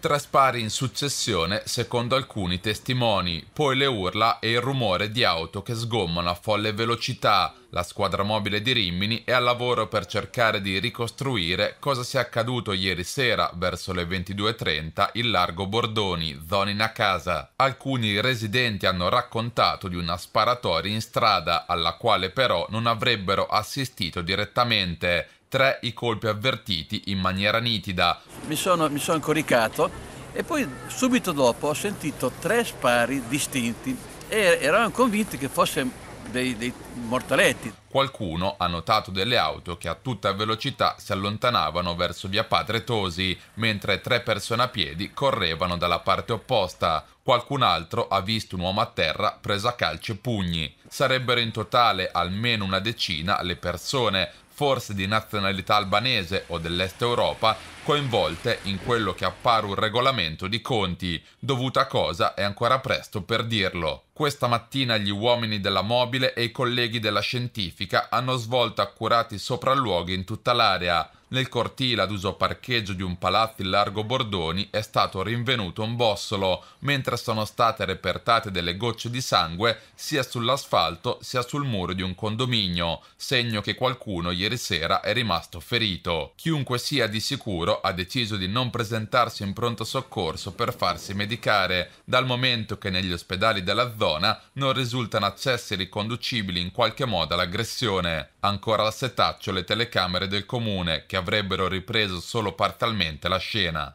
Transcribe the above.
traspare in successione secondo alcuni testimoni, poi le urla e il rumore di auto che sgommano a folle velocità, la squadra mobile di Rimini è al lavoro per cercare di ricostruire cosa sia accaduto ieri sera verso le 22.30 in largo Bordoni, zona in a casa. Alcuni residenti hanno raccontato di una sparatoria in strada alla quale però non avrebbero assistito direttamente tre i colpi avvertiti in maniera nitida. Mi sono, mi sono incoricato e poi subito dopo ho sentito tre spari distinti e eravamo convinti che fosse dei, dei, mortaletti. Qualcuno ha notato delle auto che a tutta velocità si allontanavano verso via Padre Tosi, mentre tre persone a piedi correvano dalla parte opposta. Qualcun altro ha visto un uomo a terra preso a calci e pugni. Sarebbero in totale almeno una decina le persone, forse di nazionalità albanese o dell'Est Europa coinvolte in quello che appare un regolamento di conti, dovuta cosa è ancora presto per dirlo. Questa mattina gli uomini della mobile e i colleghi della scientifica hanno svolto accurati sopralluoghi in tutta l'area. Nel cortile ad uso parcheggio di un palazzo in largo Bordoni è stato rinvenuto un bossolo, mentre sono state repertate delle gocce di sangue sia sull'asfalto sia sul muro di un condominio, segno che qualcuno ieri sera è rimasto ferito. Chiunque sia di sicuro ha deciso di non presentarsi in pronto soccorso per farsi medicare, dal momento che negli ospedali della zona zona non risultano accessi riconducibili in qualche modo all'aggressione. Ancora al setaccio le telecamere del comune, che avrebbero ripreso solo parzialmente la scena.